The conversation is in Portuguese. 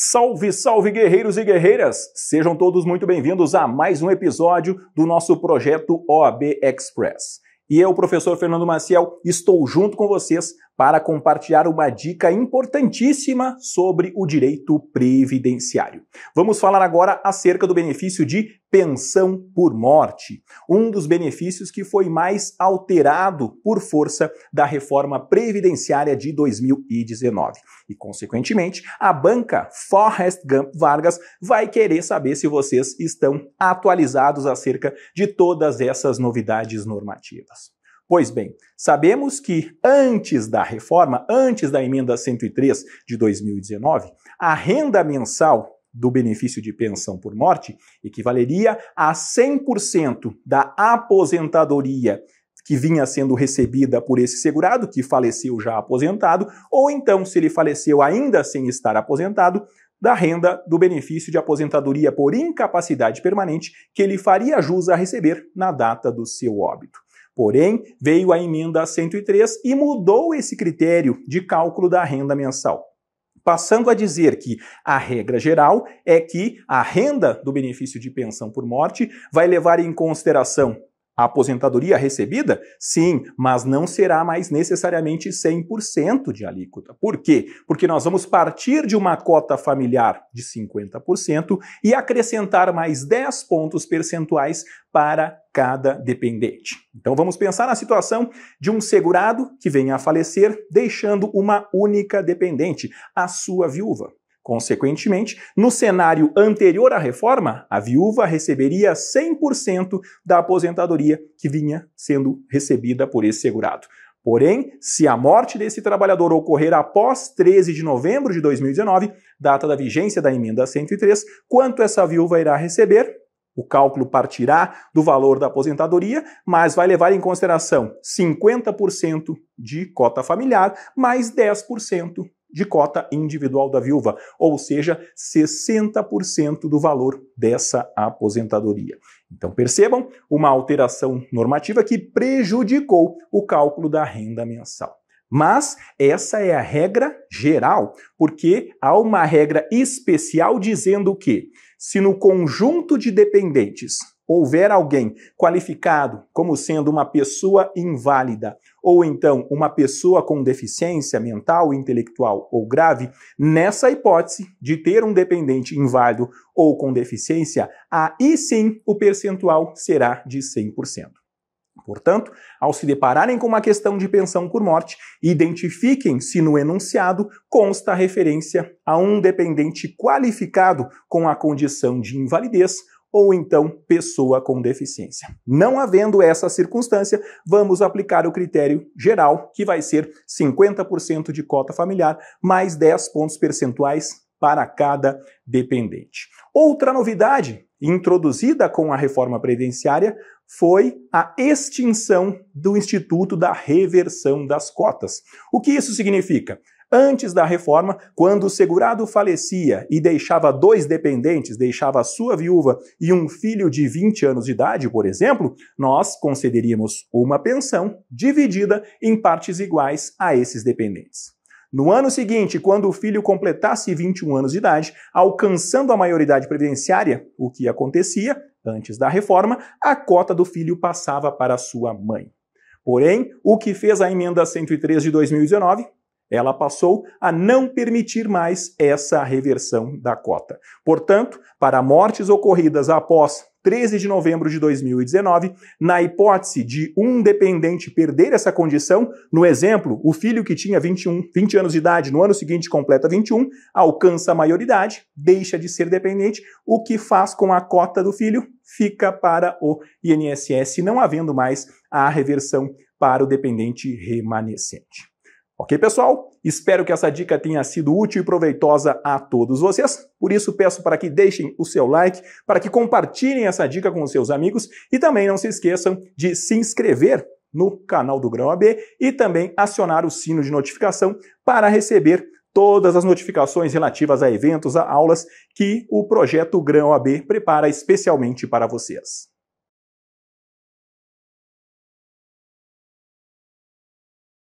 Salve, salve guerreiros e guerreiras! Sejam todos muito bem-vindos a mais um episódio do nosso projeto OAB Express. E eu, professor Fernando Maciel, estou junto com vocês para compartilhar uma dica importantíssima sobre o direito previdenciário. Vamos falar agora acerca do benefício de pensão por morte, um dos benefícios que foi mais alterado por força da reforma previdenciária de 2019. E, consequentemente, a banca Forrest Gump Vargas vai querer saber se vocês estão atualizados acerca de todas essas novidades normativas. Pois bem, sabemos que antes da reforma, antes da emenda 103 de 2019, a renda mensal do benefício de pensão por morte equivaleria a 100% da aposentadoria que vinha sendo recebida por esse segurado, que faleceu já aposentado, ou então, se ele faleceu ainda sem estar aposentado, da renda do benefício de aposentadoria por incapacidade permanente que ele faria jus a receber na data do seu óbito. Porém, veio a emenda 103 e mudou esse critério de cálculo da renda mensal passando a dizer que a regra geral é que a renda do benefício de pensão por morte vai levar em consideração a aposentadoria recebida? Sim, mas não será mais necessariamente 100% de alíquota. Por quê? Porque nós vamos partir de uma cota familiar de 50% e acrescentar mais 10 pontos percentuais para cada dependente. Então vamos pensar na situação de um segurado que venha a falecer deixando uma única dependente, a sua viúva. Consequentemente, no cenário anterior à reforma, a viúva receberia 100% da aposentadoria que vinha sendo recebida por esse segurado. Porém, se a morte desse trabalhador ocorrer após 13 de novembro de 2019, data da vigência da emenda 103, quanto essa viúva irá receber? O cálculo partirá do valor da aposentadoria, mas vai levar em consideração 50% de cota familiar mais 10% de cota individual da viúva, ou seja, 60% do valor dessa aposentadoria. Então percebam uma alteração normativa que prejudicou o cálculo da renda mensal. Mas essa é a regra geral, porque há uma regra especial dizendo que, se no conjunto de dependentes houver alguém qualificado como sendo uma pessoa inválida ou então uma pessoa com deficiência mental, intelectual ou grave, nessa hipótese de ter um dependente inválido ou com deficiência, aí sim o percentual será de 100%. Portanto, ao se depararem com uma questão de pensão por morte, identifiquem se no enunciado consta referência a um dependente qualificado com a condição de invalidez ou então pessoa com deficiência. Não havendo essa circunstância, vamos aplicar o critério geral, que vai ser 50% de cota familiar mais 10 pontos percentuais para cada dependente. Outra novidade introduzida com a reforma previdenciária foi a extinção do Instituto da Reversão das Cotas. O que isso significa? Antes da reforma, quando o segurado falecia e deixava dois dependentes, deixava a sua viúva e um filho de 20 anos de idade, por exemplo, nós concederíamos uma pensão dividida em partes iguais a esses dependentes. No ano seguinte, quando o filho completasse 21 anos de idade, alcançando a maioridade previdenciária, o que acontecia antes da reforma, a cota do filho passava para sua mãe. Porém, o que fez a emenda 103 de 2019 ela passou a não permitir mais essa reversão da cota. Portanto, para mortes ocorridas após 13 de novembro de 2019, na hipótese de um dependente perder essa condição, no exemplo, o filho que tinha 21, 20 anos de idade no ano seguinte completa 21, alcança a maioridade, deixa de ser dependente, o que faz com a cota do filho fica para o INSS, não havendo mais a reversão para o dependente remanescente. Ok, pessoal? Espero que essa dica tenha sido útil e proveitosa a todos vocês. Por isso, peço para que deixem o seu like, para que compartilhem essa dica com seus amigos e também não se esqueçam de se inscrever no canal do Grão AB e também acionar o sino de notificação para receber todas as notificações relativas a eventos, a aulas que o projeto Grão AB prepara especialmente para vocês.